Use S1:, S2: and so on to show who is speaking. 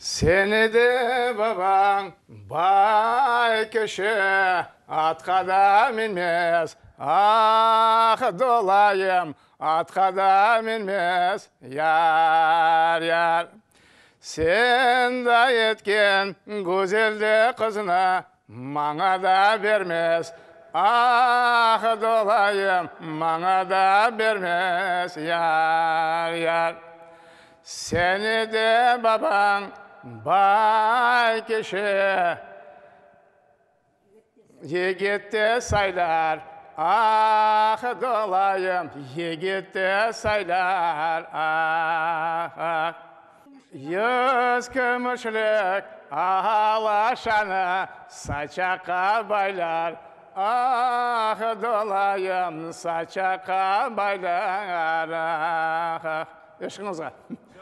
S1: сені де бабаң бай кеше атқа да менмес. ах долайым атқа да менмес. яр яр сен еткен гүзелде қызына маңа да бермес ах долайым маңа да бермес яр яр сені де бабаң бай кеше егетте сайлар ах долайым егетте сайлар ах Ез көмішлік алашаны сачақа байлар ах долайым сачақа байлар ах ешкіңізға